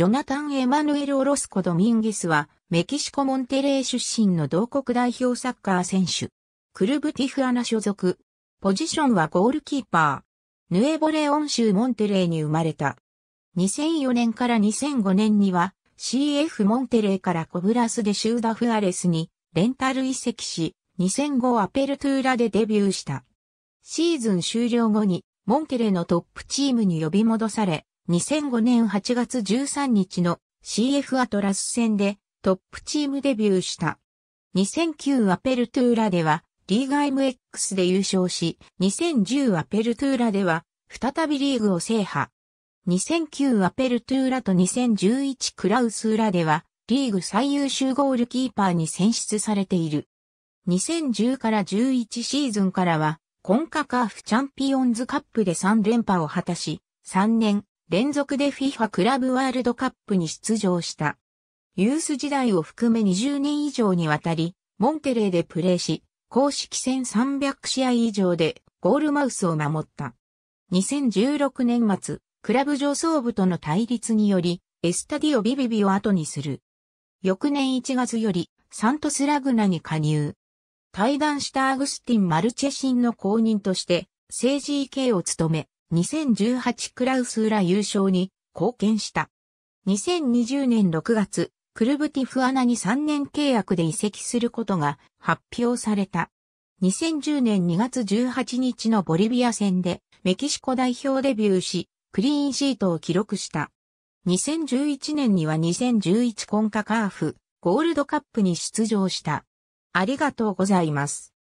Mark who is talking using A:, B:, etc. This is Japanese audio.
A: ジョ
B: ナタン・エマヌエル・オロスコ・ドミンゲスは、メキシコ・モンテレー出身の同国代表サッカー選手。クルブティフアナ所属。ポジションはゴールキーパー。ヌエボレオン州モンテレーに生まれた。2004年から2005年には、CF モンテレーからコブラスでシューダ・フアレスにレンタル移籍し、2005アペルトゥーラでデビューした。シーズン終了後にモンテレーのトップチームに呼び戻され、2005年8月13日の CF アトラス戦でトップチームデビューした。2009アペルトゥーラではリーガ MX で優勝し、2010アペルトゥーラでは再びリーグを制覇。2009アペルトゥーラと2011クラウス裏ではリーグ最優秀ゴールキーパーに選出されている。2010から11シーズンからはコンカカーフチャンピオンズカップで3連覇を果たし、3年連続で FIFA クラブワールドカップに出場した。ユース時代を含め20年以上にわたり、モンテレーでプレーし、公式戦300試合以上でゴールマウスを守った。2016年末、クラブ上層部との対立により、エスタディオビビビを後にする。翌年1月より、サントスラグナに加入。対談したアグスティン・マルチェシンの公認として、政治 EK を務め、2018クラウスーラ優勝に貢献した。2020年6月、クルブティフアナに3年契約で移籍することが発表された。2010年2月18日のボリビア戦でメキシコ代表デビューし、クリーンシートを記録した。2011年には2011コンカカーフゴールドカップに出場した。あ
A: りがとうございます。